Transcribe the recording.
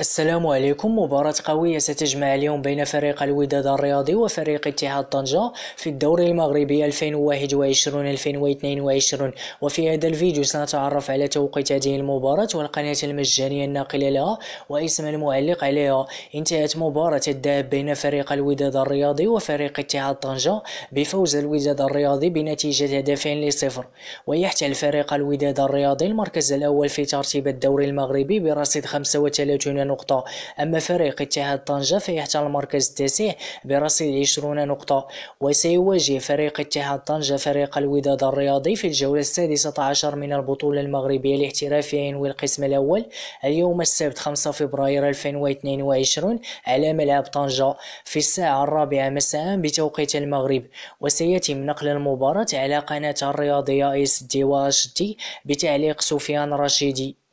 السلام عليكم مباراة قوية ستجمع اليوم بين فريق الوداد الرياضي وفريق اتحاد طنجة في الدوري المغربي 2021-2022 وفي هذا الفيديو سنتعرف على توقيت هذه المباراة والقناة المجانية الناقلة لها واسم المعلق عليها انتهت مباراة الذهاب بين فريق الوداد الرياضي وفريق اتحاد طنجة بفوز الوداد الرياضي بنتيجة هدفين لصفر ويحتل فريق الوداد الرياضي المركز الأول في ترتيب الدوري المغربي برصيد 35 نقطة أما فريق اتحاد طنجة فيحتل المركز التاسع برصيد 20 نقطة وسيواجه فريق اتحاد طنجة فريق الوداد الرياضي في الجولة السادسة عشر من البطولة المغربية الاحترافية ينوي القسم الأول اليوم السبت 5 فبراير 2022 على ملعب طنجة في الساعة الرابعة مساء بتوقيت المغرب وسيتم نقل المباراة على قناة الرياضية اس دي دي بتعليق سفيان رشيدي